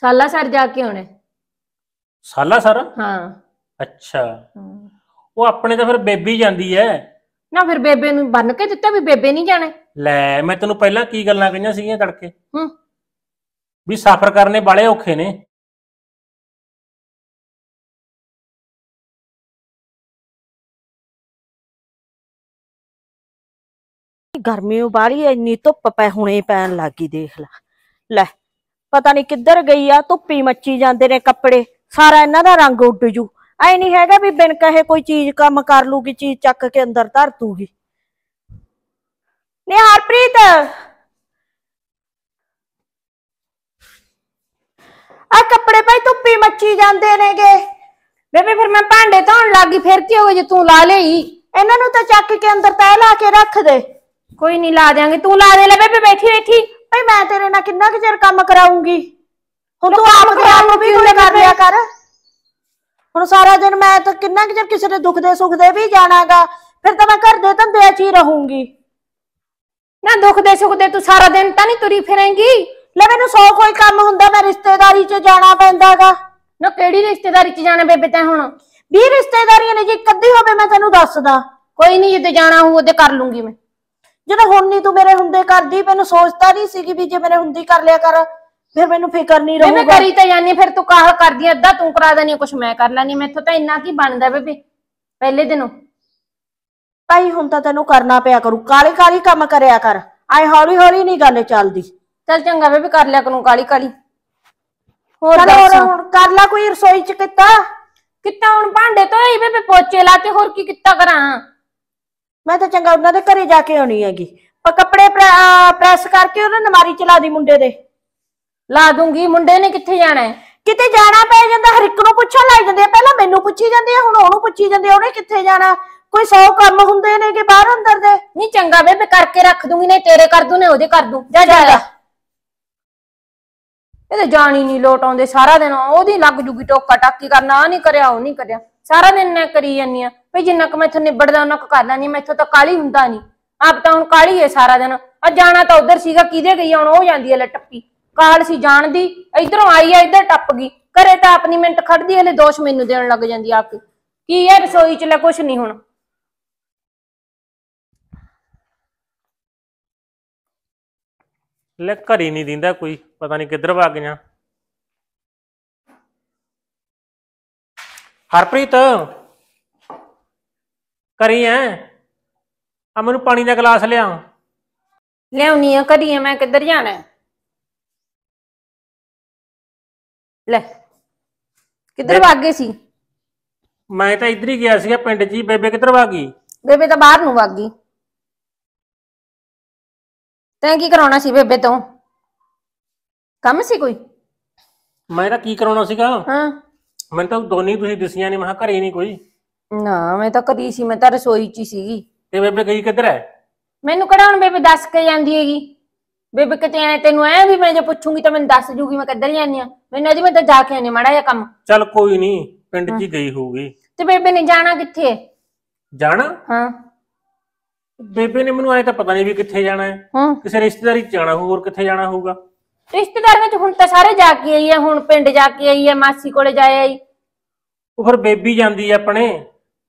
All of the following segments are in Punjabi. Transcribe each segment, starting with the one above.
ਸਾਲਾ ਸਰ ਜਾ ਕੇ ਆਉਣਾ ਸਾਲਾ ਸਰ ਹਾਂ ਅੱਛਾ ਉਹ ਆਪਣੇ ਤਾਂ ਫਿਰ ਬੇਬੀ ਜਾਂਦੀ ਐ ਨਾ ਫਿਰ ਬੇਬੇ ਨੂੰ ਬੰਨ ਕੇ ਦਿੱਤਾ ਵੀ ਬੇਬੇ ਨਹੀਂ ਜਾਣੇ ਲੈ ਮੈਂ ਤੈਨੂੰ ਪਹਿਲਾਂ ਕੀ ਗੱਲਾਂ ਕਹੀਆਂ ਸੀਗੀਆਂ ਤੜਕੇ ਹੂੰ। ਵੀ ਸਫ਼ਰ ਕਰਨੇ ਬਾਲੇ ਔਖੇ ਨੇ ਗਰਮੀ ਉਬਾਲੀ ਐ ਇੰਨੀ ਧੁੱਪ ਪੈ ਹੁਣੇ ਪੈਣ ਲੱਗੀ ਦੇਖ ਲੈ ਲੈ ਪਤਾ ਨਹੀਂ ਕਿੱਧਰ ਗਈ ਆ ਧੁੱਪੀ ਮੱਚੀ ਜਾਂਦੇ ਨੇ ਕੱਪੜੇ ਸਾਰਾ ਇਹਨਾਂ ਦਾ ਰੰਗ ਉੱਡ ਜੂ ਐ ਨਹੀਂ ਹੈਗਾ ਵੀ ਬਿਨ ਕਹੇ ਕੋਈ ਚੀਜ਼ ਕੰਮ ਕਰ ਲੂਗੀ ਚੀਜ਼ ਚੱਕ ਕੇ ਅੰਦਰ ਧਰ ਤੂਗੀ ਨੇ ਹਰਪ੍ਰੀਤ ਆ ਕੱਪੜੇ ਭਾਈ ਧੁੱਪੀ ਮੱਚੀ ਜਾਂਦੇ ਨੇਗੇ ਬੇਬੇ ਫਿਰ ਮੈਂ ਭਾਂਡੇ ਧੋਣ ਲੱਗੀ ਫਿਰ ਕੀ ਹੋਵੇ ਜੇ ਤੂੰ ਲਾ ਲਈ ਇਹਨਾਂ ਨੂੰ ਤਾਂ ਚੱਕ ਕੇ ਅੰਦਰ ਤੈ ਲਾ ਕੇ ਰੱਖ ਦੇ ਕੋਈ ਨਹੀਂ ਲਾ ਦੇਾਂਗੇ ਤੂੰ ਲਾ ਦੇ ਲੈ ਬੇਬੇ ਬੈਠੀ ਬੈਠੀ ਭਈ ਮੈਂ ਤੇਰੇ ਨਾਲ ਕਿੰਨਾ ਕੁ ਚਿਰ ਕੰਮ ਕਰਾਉਂਗੀ ਹੁਣ ਤੂੰ ਆਪ ਦੇ ਆਪ ਨੂੰ ਵੀ ਕੋਈ ਕਰ ਲਿਆ ਕਰ ਹੁਣ ਸਾਰਾ ਦਿਨ ਮੈਂ ਤਾਂ ਕਿੰਨਾ ਕੁ ਚਿਰ ਕਿਸੇ ਦੇ ਦੁੱਖ ਦੇ ਸੁੱਖ ਦੇ ਵੀ ਜਾਣਾਗਾ ਫਿਰ ਤਾਂ ਮੈਂ ਘਰ ਦੇ ਧੰਦੇ 'ਚ ਹੀ ਰਹੂੰਗੀ ਨਾ ਦੁੱਖ ਦੇ ਸੁੱਖ ਦੇ ਤੂੰ ਸਾਰਾ ਦਿਨ ਤਾਂ ਨਹੀਂ ਤੁਰੀ ਫਿਰੇਂਗੀ ਲੈ ਮੈਨੂੰ ਸੌ ਕੋਈ ਕੰਮ ਹੁੰਦਾ ਮੈਂ ਰਿਸ਼ਤੇਦਾਰੀ 'ਚ ਜਾਣਾ ਪੈਂਦਾਗਾ ਨਾ ਕਿਹੜੀ ਰਿਸ਼ਤੇਦਾਰੀ 'ਚ ਜਾਣਾ ਬੇਬੇ ਤੈਂ ਹੁਣ ਵੀ ਰਿਸ਼ਤੇਦਾਰੀਆਂ ਨੇ ਜੇ ਕੱਦੀ ਹੋਵੇ ਮੈਂ ਤੈਨੂੰ ਦੱਸਦਾ ਕੋਈ ਨਹੀਂ ਜਿੱਦੇ ਜਾਣਾ ਹੋਊ ਉਹਦੇ ਕਰ ਲੂੰਗੀ ਮੈਂ ਜਦੋਂ ਹੁਣ ਨਹੀਂ ਤੂੰ ਮੇਰੇ ਹੁੰਦੇ ਕਰਦੀ ਮੈਨੂੰ ਸੋਚਦਾ ਨਹੀਂ ਸੀਗੀ ਵੀ ਜੇ ਮੇਰੇ ਹੁੰਦੀ ਕਰ ਲਿਆ ਕਰ ਫਿਰ ਮੈਨੂੰ ਫਿਕਰ ਨਹੀਂ ਮੈਂ ਕਰੀ ਤਾਂ ਜਾਨੀ ਫਿਰ ਤੂੰ ਕਾਹ ਕਰਦੀ ਐ ਅੱਧਾ ਤੂੰ ਕਰਾ ਦੇਣੀ ਕੁਛ ਮੈਂ ਕਰ ਲੈਣੀ ਮੈਥੋਂ ਤਾਂ ਇੰਨਾ ਕੀ ਬਣਦਾ ਬੇਬੇ ਪਹਿਲੇ ਦਿਨੋਂ ਭਾਈ ਹੁਣ ਤਾਂ ਤੈਨੂੰ ਕਰਨਾ ਪਿਆ ਕਰੂ ਕਾਲੀ ਕਾਲੀ ਕੰਮ ਕਰਿਆ ਕਰ ਆਏ ਹੌਲੀ ਹੌਲੀ ਨਹੀਂ ਗੱਲ ਚੱਲਦੀ ਚੱਲ ਚੰਗਾ ਬੇਬੇ ਕਰ ਲਿਆ ਕਰੂ ਕਾਲੀ ਕਾਲੀ ਹੋਰ ਚਲ ਹੋਰ ਹੁਣ ਕਰ ਲੈ ਕੋਈ ਰਸੋਈ ਚ ਕਿੱਤਾ ਕਿੱਤਾ ਹੁਣ ਭਾਂਡੇ ਤੋਂ ਹੀ ਬੇਬੇ ਪੋਚੇ ਲਾ ਤੇ ਹੋਰ ਕੀ ਕਿੱਤਾ ਕਰਾਂ ਮੈਂ ਤਾਂ ਚੰਗਾ ਉਹਨਾਂ ਦੇ ਘਰੇ ਜਾ ਕੇ ਆਉਣੀ ਹੈਗੀ ਪਰ ਕੱਪੜੇ ਪ੍ਰੈਸ ਕਰਕੇ ਉਹਨਾਂ ਨਮਾਰੀ ਚਲਾ ਦੀ ਮੁੰਡੇ ਦੇ ਲਾ ਦੂੰਗੀ ਮੁੰਡੇ ਨੇ ਕਿੱਥੇ ਜਾਣਾ ਹੈ ਕਿਤੇ ਜਾਣਾ ਪੈ ਜਾਂਦਾ ਹਰ ਇੱਕ ਨੂੰ ਪੁੱਛਣ ਲੱਗ ਜਾਂਦੇ ਆ ਪਹਿਲਾਂ ਮੈਨੂੰ ਪੁੱਛੀ ਜਾਂਦੇ ਆ ਹੁਣ ਉਹਨੂੰ ਪੁੱਛੀ ਜਾਂਦੇ ਆ ਉਹਨੇ ਕਿੱਥੇ ਜਾਣਾ ਕੋਈ ਸੌ ਕੰਮ ਹੁੰਦੇ ਨੇ ਕਿ ਬਾਹਰ ਅੰਦਰ ਦੇ ਨਹੀਂ ਚੰਗਾ ਮੈਂ ਕਰਕੇ ਰੱਖ ਦੂੰਗੀ ਨਹੀਂ ਤੇਰੇ ਕਰ ਦੂੰ ਨੇ ਉਹਦੇ ਕਰ ਦੂੰ ਜਾ ਜਾ ਇਹ ਤਾਂ ਜਾਣੀ ਨਹੀਂ ਲੋਟ ਆਉਂਦੇ ਸਾਰਾ ਦਿਨ ਉਹਦੀ ਲੱਗ ਜੂਗੀ ਟੋਕਾ ਟਾਕੀ ਕਰਨਾ ਆ ਨਹੀਂ ਕਰਿਆ ਉਹ ਨਹੀਂ ਕਰਿਆ ਸਾਰਾ ਦਿਨ ਨਾ ਕਰੀ ਜਾਂਦੀ ਆ ਭਈ ਜਿੰਨਾ ਕੁ ਮੈਥੋਂ ਨਿਬੜਦਾ ਉਹਨਾਂ ਕੋ ਕਰਦਾ ਨਹੀਂ ਮੈਥੋਂ ਤਾਂ ਕਾਲੀ ਹੁੰਦਾ ਨਹੀਂ ਆਪ ਤਾਂ ਹੁਣ ਕਾਲੀ ਏ ਸਾਰਾ ਦਿਨ ਆ ਜਾਣਾ ਤਾਂ ਉਧਰ ਸੀਗਾ ਕਿਦੇ ਗਈ ਹੁਣ ਉਹ ਜਾਂਦੀ ਐ ਲੈ ਟੱਪੀ ਕਾਲ ਸੀ ਜਾਣਦੀ ਇਧਰੋਂ ਆਈ ਆ ਇਧਰ ਟੱਪ ਗਈ ਘਰੇ ਤਾਂ ਆਪਣੀ ਮਿੰਟ ਖੜਦੀ ਹਲੇ ਲੈ ਦੋਸ਼ ਮੈਨੂੰ ਦੇਣ ਲੱਗ ਜਾਂਦੀ ਆ ਆ ਕੇ ਕੀ ਐ ਰਸੋਈ ਚ ਲੈ ਕੁਛ ਨਹੀਂ ਹੁਣ ਲੈ ਘਰੀ ਨਹੀਂ ਦਿੰਦਾ ਕੋਈ ਪਤਾ ਨਹੀਂ ਕਿੱਧਰ ਭੱਗ ਗਿਆ ਹਰਪ੍ਰੀਤ ਕਰੀ ਐ ਆ ਮੈਨੂੰ ਪਾਣੀ ਦਾ ਗਲਾਸ ਲਿਆ ਲਿਆਉਣੀ ਆ ਕਦੀ ਮੈਂ ਕਿੱਧਰ ਜਾਣਾ ਲੈ ਕਿੱਧਰ ਵਾਗੇ ਸੀ ਮੈਂ ਤਾਂ ਇੱਧਰ ਹੀ ਗਿਆ ਸੀਗਾ ਪਿੰਡ 'ਚ ਬੇਬੇ ਕਿੱਧਰ ਵਾਗੀ ਗਈ ਬੇਬੇ ਤਾਂ ਬਾਹਰ ਨੂੰ ਵਾਗੀ ਗਈ ਤੈਂ ਕੀ ਕਰਾਉਣਾ ਸੀ ਬੇਬੇ ਤੋਂ ਕੰਮ ਸੀ ਕੋਈ ਮੈਂ ਤਾਂ ਕੀ ਕਰਾਉਣਾ ਸੀਗਾ ਹਾਂ ਮੈਂ ਤਾਂ ਦੋਨੀ ਤੁਸੀਂ ਦਿਸੀਆਂ ਨਹੀਂ ਮੈਂ ਘਰੇ ਘਰੇ ਨਹੀਂ ਕੋਈ ਨਾ ਮੈਂ ਤਾਂ ਕਦੀ ਸੀ ਮੈਂ ਤਾਂ ਰਸੋਈ 'ਚ ਹੀ ਸੀਗੀ ਤੇ ਬੇਬੇ ਗਈ ਕਿੱਧਰ ਹੈ ਮੈਨੂੰ ਕਿਹੜਾ ਹੁਣ ਬੇਬੇ ਦੱਸ ਕੇ ਜਾਂਦੀ ਹੈਗੀ ਬੇਬੇ ਕਿਤੇ ਐ ਤੈਨੂੰ ਐ ਵੀ ਮੈਂ ਜੇ ਪੁੱਛੂਗੀ ਤਾਂ ਮੈਨੂੰ ਦੱਸ ਜੂਗੀ ਮੈਂ ਕਿੱਧਰ ਜਾਂਦੀ ਆ ਮੈਨੂੰ ਅਜੀ ਮੈਂ ਤਾਂ ਜਾ ਕੇ ਆਨੇ ਮਾੜਾ ਜਾਂ ਕੰਮ ਚੱਲ ਕੋਈ ਨਹੀਂ ਪਿੰਡ 'ਚ ਹੀ ਗਈ ਹੋਊਗੀ ਤੇ ਬੇਬੇ ਨੇ ਜਾਣਾ ਕਿੱਥੇ ਜਾਣਾ ਹਾਂ ਬੇਬੇ ਨੇ ਮੈਨੂੰ ਆਏ ਤਾਂ ਪਤਾ ਨਹੀਂ ਵੀ ਕਿੱਥੇ ਜਾਣਾ ਹੈ ਹਾਂ ਕਿਸੇ ਰਿਸ਼ਤੇਦਾਰੀ 'ਚ ਜਾਣਾ ਹੋਊ, ਹੋਰ ਕਿੱਥੇ ਜਾਣਾ ਹੋਊਗਾ ਰਿਸ਼ਤੇਦਾਰ ਵਿੱਚ ਹੁਣ ਤਾਂ ਸਾਰੇ ਜਾ ਕੇ ਆਈ ਆ ਹੁਣ ਪਿੰਡ ਜਾ ਕੇ ਆਈ ਆ ਮਾਸੀ ਕੋਲੇ ਜਾ ਆਈ ਉਹ ਫਿਰ ਬੇਬੀ ਜਾਂਦੀ ਆ ਆਪਣੇ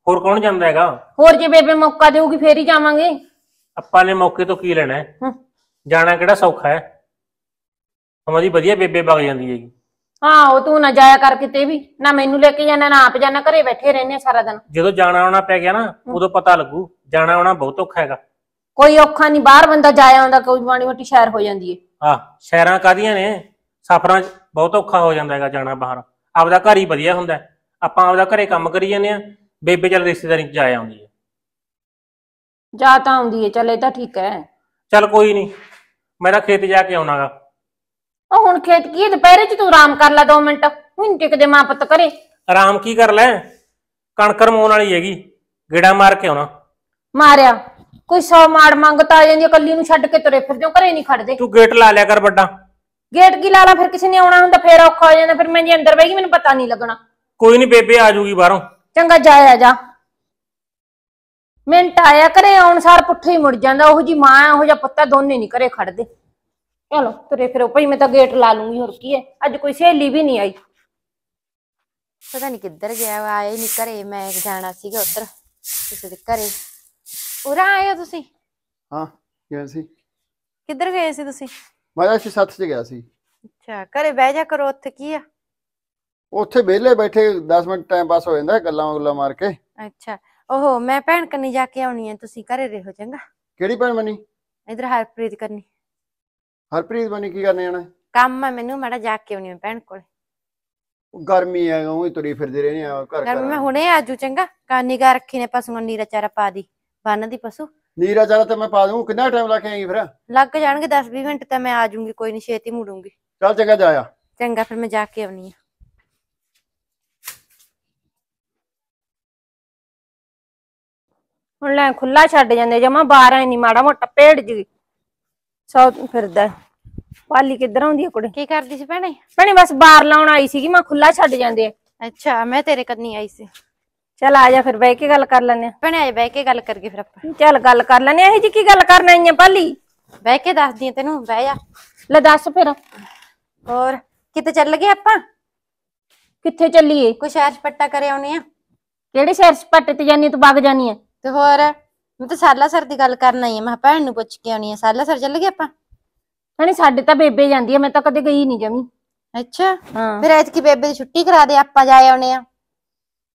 ਹੋਰ ਕੌਣ ਜਾਂਦਾ ਹੈਗਾ ਹੋਰ ਜੇ ਬੇਬੇ ਮੌਕਾ ਦੇਊਗੀ ਫੇਰ ਹੀ ਜਾਵਾਂਗੇ ਆਪਾਂ ਨੇ ਮੌਕੇ ਤੋਂ ਕੀ ਲੈਣਾ ਹੈ? ਜਾਣਾ ਕਿਹੜਾ ਸੌਖਾ ਹੈ ਸਮਝੀ ਵਧੀਆ ਬੇਬੇ ਵਗ ਜਾਂਦੀ ਹੈਗੀ ਹਾਂ ਉਹ ਤੂੰ ਨਾ ਜਾਇਆ ਕਰ ਕਿਤੇ ਵੀ ਨਾ ਮੈਨੂੰ ਲੈ ਕੇ ਜਾਣਾ ਨਾ ਆਪ ਜਾਣਾ ਘਰੇ ਬੈਠੇ ਰਹਿੰਦੇ ਆ ਸਾਰਾ ਦਿਨ ਜਦੋਂ ਜਾਣਾ ਆਉਣਾ ਪੈ ਗਿਆ ਨਾ ਉਦੋਂ ਪਤਾ ਲੱਗੂ ਜਾਣਾ ਆਉਣਾ ਬਹੁਤ ਔਖਾ ਹੈਗਾ ਕੋਈ ਔਖਾ ਨਹੀਂ ਬਾਹਰ ਬੰਦਾ ਜਾਇਆ ਆਉਂਦਾ ਕੋਈ ਬਾਣੀ ਮੱਟੀ ਸ਼ਹਿਰ ਹੋ ਜਾਂਦੀ ਏ ਆ ਸ਼ਹਿਰਾਂ ਕਾਦੀਆਂ ਨੇ ਸਫ਼ਰਾਂ 'ਚ ਬਹੁਤ ਔਖਾ ਹੋ ਜਾਂਦਾ ਹੈਗਾ ਜਾਣਾ ਬਾਹਰ ਆਪਦਾ ਘਰ ਹੀ ਵਧੀਆ ਹੁੰਦਾ ਆਪਾਂ ਆਪਦਾ ਘਰੇ ਕੰਮ ਕਰੀ ਜਾਂਦੇ ਆ ਬੇਬੇ ਚੱਲ ਰਿਸ਼ਤੇਦਾਰੀ 'ਚ ਜਾਇ ਆਉਂਦੀ ਹੈ ਜਾ ਤਾਂ ਆਉਂਦੀ ਹੈ ਚੱਲ ਇਹ ਤਾਂ ਠੀਕ ਹੈ ਚੱਲ ਕੋਈ ਨਹੀਂ ਮੈਂ ਤਾਂ ਖੇਤ ਜਾ ਕੇ ਆਉਣਾਗਾ ਉਹ ਹੁਣ ਖੇਤ ਕੀ ਦੁਪਹਿਰੇ ਚ ਤੂੰ ਆਰਾਮ ਕਰ ਲੈ 2 ਮਿੰਟ ਹੁਣ ਦੇ ਮਾਂ ਪੁੱਤ ਕਰੇ ਆਰਾਮ ਕੀ ਕਰ ਲੈ ਕਣਕਰ ਮੋਣ ਵਾਲੀ ਹੈਗੀ ਗੇੜਾ ਮਾਰ ਕੇ ਆਉਣਾ ਮਾਰਿਆ ਕੋਈ ਸੌ ਮਾੜ ਮੰਗਤਾ ਆ ਜਾਂਦੀ ਇਕੱਲੀ ਕੱਲੀ ਨੂੰ ਛੱਡ ਕੇ ਤੁਰੇ ਫਿਰਦੇ ਹੋ ਘਰੇ ਨਹੀਂ ਖੜਦੇ ਤੂੰ ਗੇਟ ਲਾ ਲਿਆ ਕਰ ਵੱਡਾ ਗੇਟ ਕੀ ਲਾ ਲਾ ਫਿਰ ਕਿਸੇ ਨੇ ਆਉਣਾ ਹੁੰਦਾ ਫੇਰ ਔਖਾ ਹੋ ਜਾਂਦਾ ਫਿਰ ਮੈਂ ਜੀ ਅੰਦਰ ਬੈਗੀ ਮੈਨੂੰ ਪਤਾ ਨਹੀਂ ਲੱਗਣਾ ਕੋਈ ਨਹੀਂ ਬੇਬੇ ਆ ਜੂਗੀ ਬਾਹਰੋਂ ਚੰਗਾ ਜਾਇਆ ਜਾ ਮਿੰਟ ਆਇਆ ਘਰੇ ਆਉਣ ਸਾਰ ਪੁੱਠੇ ਹੀ ਮੁੜ ਜਾਂਦਾ ਉਹ ਜੀ ਮਾਂ ਆ ਉਹ ਜਾਂ ਪੁੱਤਾ ਦੋਨੇ ਨਹੀਂ ਘਰੇ ਖੜਦੇ ਚਲੋ ਤੁਰੇ ਫਿਰੋ ਭਾਈ ਮੈਂ ਤਾਂ ਗੇਟ ਲਾ ਲੂੰਗੀ ਹੋਰ ਕੀ ਹੈ ਅੱਜ ਕੋਈ ਸਹੇਲੀ ਵੀ ਨਹੀਂ ਆਈ ਪਤਾ ਨਹੀਂ ਕਿੱਧਰ ਗਿਆ ਆਏ ਨਹੀਂ ਘਰੇ ਮੈਂ ਜਾਣਾ ਸੀਗਾ ਉੱਧਰ ਕਿਸੇ ਦੇ ਘਰੇ ਉਰਾ ਆਏ ਹੋ ਤੁਸੀਂ ਹਾਂ ਕਿਵੇਂ ਸੀ ਕਿੱਧਰ ਗਏ ਸੀ ਤੁਸੀਂ ਮੈਂ ਤਾਂ ਸੱਤ 'ਚ ਗਿਆ ਸੀ ਅੱਛਾ ਘਰੇ ਬਹਿ ਜਾ ਕਰੋ ਉੱਥੇ ਕੀ ਆ ਉੱਥੇ ਵਿਹਲੇ ਬੈਠੇ 10 ਮਿੰਟ ਟਾਈਮ ਪਾਸ ਹੋ ਜਾਂਦਾ ਗੱਲਾਂ ਗੱਲਾਂ ਮਾਰ ਕੇ ਅੱਛਾ ਓਹੋ ਮੈਂ ਭੈਣ ਕੰਨੀ ਜਾ ਕੇ ਆਉਣੀ ਆ ਤੁਸੀਂ ਘਰੇ ਰਹੋ ਚੰਗਾ ਕਿਹੜੀ ਭੈਣ ਬਣੀ ਇਧਰ ਹਰਪ੍ਰੀਤ ਕਰਨੀ ਹਰਪ੍ਰੀਤ ਬਣੀ ਕੀ ਕਰਨੇ ਆਣਾ ਕੰਮ ਆ ਮੈਨੂੰ ਮੜਾ ਜਾ ਕੇ ਆਉਣੀ ਆ ਭੈਣ ਕੋਲ ਗਰਮੀ ਆ ਗਈ ਤੁਰੀ ਫਿਰਦੇ ਰਹੇ ਆ ਘਰ ਘਰ ਮੈਂ ਹੁਣੇ ਆਜੂ ਚੰਗਾ ਗਾ ਰੱਖੀ ਨੇ ਪਸ਼ੂਆਂ ਨੂੰ ਨੀਰਾ ਚਾਰਾ ਪਾ ਦੀ ਬੰਨ ਦੀ ਪਸ਼ੂ ਨੀਰਾ ਚਾਰਾ ਤੇ ਮੈਂ ਪਾ ਦੂੰ ਕਿੰਨਾ ਟਾਈਮ ਲੱਗ ਕੇ ਫਿਰ ਲੱਗ ਜਾਣਗੇ 10-20 ਮਿੰਟ ਤਾਂ ਮੈਂ ਆ ਜਾਊਂਗੀ ਕੋਈ ਨਹੀਂ ਛੇਤੀ ਮੁੜੂੰਗੀ ਚੱਲ ਚੰਗਾ ਆ ਚੰਗਾ ਫਿਰ ਮੈਂ ਜਾ ਕੇ ਆਉਣੀ ਆ ਹੁਣ ਲੈ ਖੁੱਲਾ ਛੱਡ ਜਾਂਦੇ ਜਮਾ 12 ਨਹੀਂ ਮਾੜਾ ਮੋਟਾ ਪੇੜ ਜੀ ਸੌ ਫਿਰਦਾ ਪਾਲੀ ਕਿੱਧਰ ਆਉਂਦੀ ਆ ਕੁੜੀ ਕੀ ਕਰਦੀ ਸੀ ਭੈਣੇ ਭੈਣੇ ਬਸ ਬਾਹਰ ਲਾਉਣ ਆਈ ਸੀਗੀ ਮੈਂ ਖੁੱਲਾ ਛੱਡ ਜਾਂਦੇ ਅੱਛਾ ਮੈਂ ਤੇਰੇ ਕੰਨੀ ਆਈ ਸੀ ਚਲ ਆ ਜਾ ਫਿਰ ਬਹਿ ਕੇ ਗੱਲ ਕਰ ਲੈਣੇ ਆ ਭਣੇ ਆ ਬਹਿ ਕੇ ਗੱਲ ਕਰਕੇ ਫਿਰ ਆਪਾਂ ਚਲ ਗੱਲ ਕਰ ਲੈਣੇ ਆ ਇਹ ਜੀ ਕੀ ਗੱਲ ਕਰਨ ਆਈ ਆ ਪਾਲੀ ਬਹਿ ਕੇ ਦੱਸਦੀ ਆ ਤੈਨੂੰ ਬਹਿ ਜਾ ਲੈ ਦੱਸ ਫਿਰ ਹੋਰ ਕਿੱਥੇ ਚੱਲ ਗਏ ਆਪਾਂ ਕਿੱਥੇ ਚੱਲੀਏ ਕੋਈ ਸ਼ਹਿਰ ਸਪੱਟਾ ਕਰੇ ਆਉਨੇ ਆ ਕਿਹੜੇ ਸ਼ਹਿਰ ਸਪੱਟੇ ਤੇ ਜਾਨੀ ਤੂੰ ਵਗ ਜਾਨੀ ਆ ਤੇ ਹੋਰ ਮੈਂ ਤਾਂ ਸਾਲਾ ਸਰ ਦੀ ਗੱਲ ਕਰਨ ਆਈ ਆ ਮੈਂ ਭੈਣ ਨੂੰ ਪੁੱਛ ਕੇ ਆਉਣੀ ਆ ਸਾਲਾ ਸਰ ਚੱਲ ਗਏ ਆਪਾਂ ਨਹੀਂ ਸਾਡੇ ਤਾਂ ਬੇਬੇ ਜਾਂਦੀ ਆ ਮੈਂ ਤਾਂ ਕਦੇ ਗਈ ਨਹੀਂ ਜਮੀ ਅੱਛਾ ਹਾਂ ਫਿਰ ਐਤਕੀ ਬੇਬੇ ਦੀ ਛੁੱਟੀ ਕਰਾ ਦੇ ਆਪਾਂ ਜਾਏ ਆਉਨੇ ਆ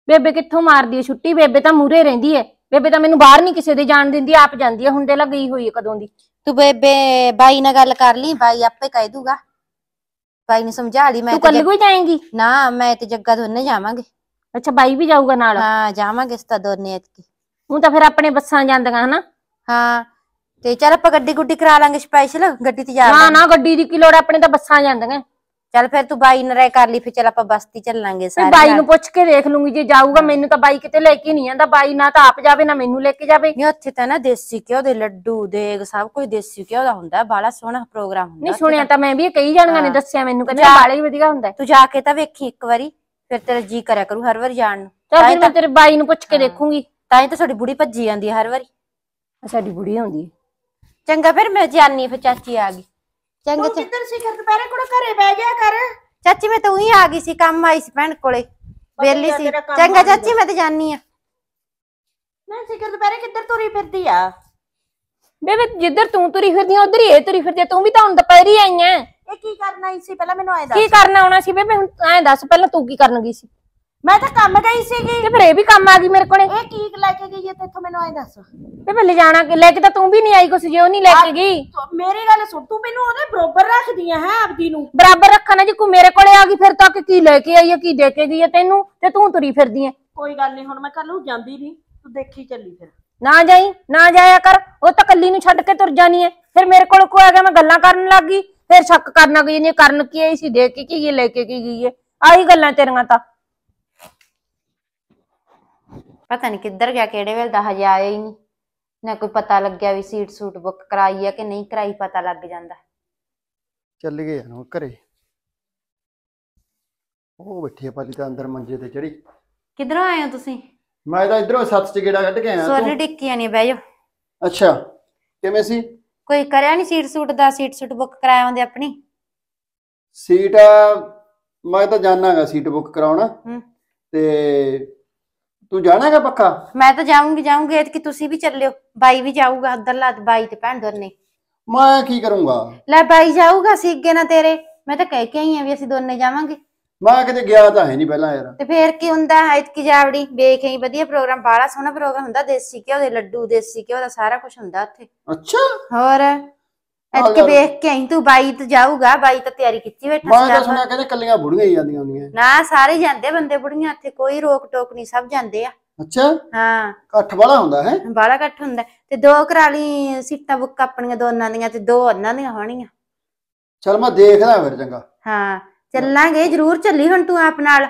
ਬੇਬੇ ਕਿੱਥੋਂ ਮਾਰਦੀ ਐ ਛੁੱਟੀ ਬੇਬੇ ਤਾਂ ਮੂਰੇ ਰਹਿੰਦੀ ਐ ਬੇਬੇ ਤਾਂ ਮੈਨੂੰ ਬਾਹਰ ਨਹੀਂ ਕਿਸੇ ਦੇ ਜਾਣ ਦਿੰਦੀ ਆਪ ਜਾਂਦੀ ਐ ਹੁਣ ਦੇ ਗਈ ਹੋਈ ਐ ਕਦੋਂ ਦੀ ਤੂੰ ਬੇਬੇ ਬਾਈ ਨਾਲ ਗੱਲ ਕਰ ਲਈ ਬਾਈ ਆਪੇ ਕਹਿ ਦੂਗਾ ਬਾਈ ਨੂੰ ਸਮਝਾ ਲਈ ਮੈਂ ਤੂੰ ਕੱਲ ਕੋਈ ਜਾਏਂਗੀ ਨਾ ਮੈਂ ਤੇ ਜੱਗਾ ਦੋਨੇ ਜਾਵਾਂਗੇ ਅੱਛਾ ਬਾਈ ਵੀ ਜਾਊਗਾ ਨਾਲ ਹਾਂ ਜਾਵਾਂਗੇ ਸਤਾ ਦੋਨੇ ਕੀ ਹੁਣ ਤਾਂ ਫਿਰ ਆਪਣੇ ਬੱਸਾਂ ਜਾਂਦੀਆਂ ਹਨਾ ਹਾਂ ਤੇ ਚਲ ਆਪਾਂ ਗੱਡੀ ਗੁੱਡੀ ਕਰਾ ਲਾਂਗੇ ਸਪੈਸ਼ਲ ਗੱਡੀ ਤੇ ਜਾ ਨਾ ਨਾ ਗੱਡੀ ਦੀ ਕੀ ਲੋੜ ਆਪਣੇ ਤਾਂ ਬੱਸਾਂ ਜਾਂਦੀਆਂ ਚੱਲ ਫਿਰ ਤੂੰ ਬਾਈ ਨਰੇ ਕਰ ਲਈ ਫਿਰ ਚੱਲ ਆਪਾਂ ਬਸਤੀ ਚੱਲਾਂਗੇ ਸਾਰੇ ਬਾਈ ਨੂੰ ਪੁੱਛ ਕੇ ਦੇਖ ਲੂੰਗੀ ਜੇ ਜਾਊਗਾ ਮੈਨੂੰ ਤਾਂ ਬਾਈ ਕਿਤੇ ਲੈ ਕੇ ਨਹੀਂ ਜਾਂਦਾ ਬਾਈ ਨਾ ਤਾਂ ਆਪ ਜਾਵੇ ਨਾ ਮੈਨੂੰ ਲੈ ਕੇ ਜਾਵੇ ਨਹੀਂ ਉੱਥੇ ਤਾਂ ਨਾ ਦੇਸੀ ਘਿਓ ਦੇ ਲੱਡੂ ਦੇਗ ਸਭ ਕੁਝ ਦੇਸੀ ਘਿਓ ਦਾ ਹੁੰਦਾ ਬਾਲਾ ਸੋਹਣਾ ਪ੍ਰੋਗਰਾਮ ਹੁੰਦਾ ਨਹੀਂ ਸੁਣਿਆ ਤਾਂ ਮੈਂ ਵੀ ਇਹ ਕਈ ਜਾਣੀਆਂ ਨੇ ਦੱਸਿਆ ਮੈਨੂੰ ਕਹਿੰਦੇ ਬਾਲਾ ਹੀ ਵਧੀਆ ਹੁੰਦਾ ਤੂੰ ਜਾ ਕੇ ਤਾਂ ਵੇਖੀ ਇੱਕ ਵਾਰੀ ਫਿਰ ਤੇਰਾ ਜੀ ਕਰਿਆ ਕਰੂ ਹਰ ਵਾਰ ਜਾਣ ਨੂੰ ਚੱਲ ਤਾਂ ਫਿਰ ਮੈਂ ਤੇਰੇ ਬਾਈ ਨੂੰ ਪੁੱਛ ਕੇ ਦੇਖੂੰਗੀ ਤਾਂ ਹੀ ਤਾਂ ਸਾਡੀ ਬੁੜੀ ਭੱਜੀ ਜਾਂਦੀ ਹੈ ਹਰ ਵਾਰੀ ਸਾਡੀ ਬੁੜੀ ਆਉਂਦੀ ਹੈ ਚੰਗਾ ਫਿਰ ਮੈਂ ਜਾਨੀ ਫਿਰ ਚਾਚੀ ਆ ਗਈ ਚੰਗਾ ਤੂੰ ਕਿੱਧਰ ਸੀ ਕਰ ਦੁਪਹਿਰੇ ਕੋਲ ਘਰੇ ਬਹਿ ਗਿਆ ਕਰ ਚਾਚੀ ਮੈਂ ਤਾਂ ਉਹੀ ਆ ਗਈ ਸੀ ਕੰਮ ਆਈ ਸੀ ਭੈਣ ਕੋਲੇ ਵੇਲੀ ਸੀ ਚੰਗਾ ਚਾਚੀ ਮੈਂ ਤਾਂ ਜਾਨੀ ਆ ਮੈਂ ਸਿਕਰ ਦੁਪਹਿਰੇ ਕਿੱਧਰ ਤੁਰੀ ਫਿਰਦੀ ਆ ਬੇਬੇ ਜਿੱਧਰ ਤੂੰ ਤੁਰੀ ਫਿਰਦੀ ਆ ਉਧਰ ਹੀ ਇਹ ਤੁਰੀ ਫਿਰਦੀ ਆ ਤੂੰ ਵੀ ਤਾਂ ਹੁਣ ਦੁਪਹਿਰ ਹੀ ਆਈ ਐ ਇਹ ਕੀ ਕਰਨਾ ਸੀ ਪਹਿਲਾਂ ਮੈਨੂੰ ਐ ਦੱਸ ਕੀ ਕਰਨਾ ਆਉਣਾ ਸੀ ਬੇਬੇ ਹੁਣ ਐਂ ਦੱਸ ਪਹਿਲਾਂ ਤੂੰ ਕੀ ਕਰਨ ਗਈ ਸੀ ਮੈਂ ਤਾਂ ਕੰਮ ਗਈ ਸੀਗੀ ਤੇ ਫਿਰ ਇਹ ਵੀ ਕੰਮ ਆ ਗਈ ਮੇਰੇ ਕੋਲੇ ਇਹ ਕੀ ਲੈ ਕੇ ਗਈ ਹੈ ਇੱਥੋਂ ਮੈਨੂੰ ਆਏ ਦੱਸ ਤੇ ਮੈਂ ਲੈ ਜਾਣਾ ਲੈ ਕੇ ਤਾਂ ਤੂੰ ਵੀ ਨਹੀਂ ਆਈ ਕੁਛ ਜੇ ਉਹ ਨਹੀਂ ਲੈ ਕੇ ਗਈ ਮੇਰੀ ਗੱਲ ਸੁਣ ਤੂੰ ਮੈਨੂੰ ਉਹਦੇ ਬਰਾਬਰ ਰੱਖਦੀਆਂ ਹੈ ਆਪਦੀ ਨੂੰ ਬਰਾਬਰ ਰੱਖਣਾ ਜੇ ਕੋ ਮੇਰੇ ਕੋਲੇ ਆ ਗਈ ਫਿਰ ਤਾਂ ਕਿ ਕੀ ਲੈ ਕੇ ਆਈ ਹੈ ਕੀ ਦੇ ਕੇ ਗਈ ਹੈ ਤੈਨੂੰ ਤੇ ਤੂੰ ਤੁਰੀ ਫਿਰਦੀ ਹੈ ਕੋਈ ਗੱਲ ਨਹੀਂ ਹੁਣ ਮੈਂ ਕੱਲ ਨੂੰ ਜਾਂਦੀ ਨਹੀਂ ਤੂੰ ਦੇਖੀ ਚੱਲੀ ਫਿਰ ਨਾ ਜਾਈ ਨਾ ਜਾਇਆ ਕਰ ਉਹ ਤਾਂ ਕੱਲੀ ਨੂੰ ਛੱਡ ਕੇ ਤੁਰ ਜਾਣੀ ਐ ਫਿਰ ਮੇਰੇ ਕੋਲ ਕੋ ਆ ਗਿਆ ਮੈਂ ਗੱਲਾਂ ਕਰਨ ਲੱਗ ਗਈ ਫਿਰ ਸ਼ੱਕ ਕਰਨਾ ਗਈ ਨਹੀਂ ਕਰਨ ਕੀ ਆਈ ਸੀ ਦੇ ਕੇ ਕੀ ਗਈ ਲੈ ਕੇ ਕੀ ਗਈ ਹੈ ਆਹੀ ਗੱਲਾਂ ਤੇਰੀਆਂ ਤਾਂ ਪਤਾ ਨਹੀਂ ਕਿੱਧਰ ਗਿਆ ਕਿਹੜੇ ਵੇਲੇ ਦਾ ਹਜੇ ਆਇਆ ਹੀ ਨਹੀਂ ਨਾ ਕੋਈ ਪਤਾ ਲੱਗਿਆ ਵੀ ਸੀਟ ਸੂਟ ਬੁੱਕ ਕਰਾਈ ਆ ਕਿ ਨਹੀਂ ਕਰਾਈ ਪਤਾ ਲੱਗ ਜਾਂਦਾ ਚੱਲ ਗਏ ਹਨ ਘਰੇ ਉਹ ਬੈਠੀ ਆ ਪਾਲੀ ਤਾਂ ਅੰਦਰ ਮੰਜੇ ਤੇ ਚੜੀ ਕਿੱਧਰੋਂ ਆਏ ਹੋ ਤੁਸੀਂ ਮੈਂ ਤਾਂ ਇਧਰੋਂ ਸੱਤ ਚ ਗੇੜਾ ਕੱਢ ਕੇ ਆਇਆ ਸੋਰੀ ਟਿੱਕੀਆਂ ਨਹੀਂ ਬਹਿ ਜਾ ਅੱਛਾ ਕਿਵੇਂ ਸੀ ਕੋਈ ਕਰਿਆ ਨਹੀਂ ਸੀਟ ਸੂਟ ਦਾ ਸੀਟ ਸੂਟ ਬੁੱਕ ਕਰਾਇਆ ਹੁੰਦੇ ਆਪਣੀ ਸੀਟ ਮੈਂ ਤਾਂ ਜਾਣਾਗਾ ਸੀਟ ਬੁੱਕ ਕਰਾਉਣਾ ਹੂੰ। ਤੇ ਤੂੰ ਜਾਣਾਗਾ ਪੱਕਾ ਮੈਂ ਤਾਂ ਜਾਊਂਗੀ ਜਾਊਂਗੀ ਕਿ ਤੁਸੀਂ ਵੀ ਚੱਲਿਓ ਬਾਈ ਵੀ ਜਾਊਗਾ ਅੱਧਰਲਾ ਬਾਈ ਤੇ ਭੈਣ ਦੋਨੇ ਮੈਂ ਕੀ ਕਰੂੰਗਾ ਲੈ ਬਾਈ ਜਾਊਗਾ ਸੀਗੇ ਨਾ ਤੇਰੇ ਮੈਂ ਤਾਂ ਕਹਿ ਕੇ ਆਈ ਆ ਵੀ ਅਸੀਂ ਦੋਨੇ ਜਾਵਾਂਗੇ ਮੈਂ ਕਿਤੇ ਗਿਆ ਤਾਂ ਹੈ ਨਹੀਂ ਪਹਿਲਾਂ ਯਾਰ ਤੇ ਫੇਰ ਕੀ ਹੁੰਦਾ ਹੈ ਐਤਕੀ ਜਾਵੜੀ ਵੇਖ ਹੀ ਵਧੀਆ ਪ੍ਰੋਗਰਾਮ ਬਾਲਾ ਸੋਹਣਾ ਪ੍ਰੋਗਰਾਮ ਹੁੰਦਾ ਦੇਸੀ ਘਿਓ ਦੇ ਲੱਡੂ ਦੇਸੀ ਘਿਓ ਦਾ ਸਾਰਾ ਕੁਝ ਹੁੰਦਾ ਉੱਥੇ ਅੱਛਾ ਹੋਰ ਐਤਕੇ ਵੇਖ ਕੇ ਆਈ ਤੂੰ ਬਾਈ ਤੇ ਜਾਊਗਾ ਬਾਈ ਤਾਂ ਤਿਆਰੀ ਕੀਤੀ ਬੈਠਾ ਮੈਂ ਤਾਂ ਸੁਣਿਆ ਕਹਿੰਦੇ ਕੱਲੀਆਂ ਬੁੜੀਆਂ ਹੀ ਜਾਂਦੀਆਂ ਹੁੰਦੀਆਂ ਨਾ ਸਾਰੇ ਜਾਂਦੇ ਬੰਦੇ ਬੁੜੀਆਂ ਇੱਥੇ ਕੋਈ ਰੋਕ ਟੋਕ ਨਹੀਂ ਸਭ ਜਾਂਦੇ ਆ ਅੱਛਾ ਹਾਂ ਇਕੱਠ ਵਾਲਾ ਹੁੰਦਾ ਹੈ ਵਾਲਾ ਇਕੱਠ ਹੁੰਦਾ ਤੇ ਦੋ ਕਰਾ ਲਈ ਸੀਟਾਂ ਬੁੱਕ ਆਪਣੀਆਂ ਦੋਨਾਂ ਦੀਆਂ ਤੇ ਦੋ ਉਹਨਾਂ ਦੀਆਂ ਹੋਣੀਆਂ ਚਲ ਮੈਂ ਦੇਖਦਾ ਫਿਰ ਚੰਗਾ ਹਾਂ ਚੱਲਾਂਗੇ ਜ਼ਰੂਰ ਚੱਲੀ ਹੁਣ ਤੂੰ ਆਪ ਨਾਲ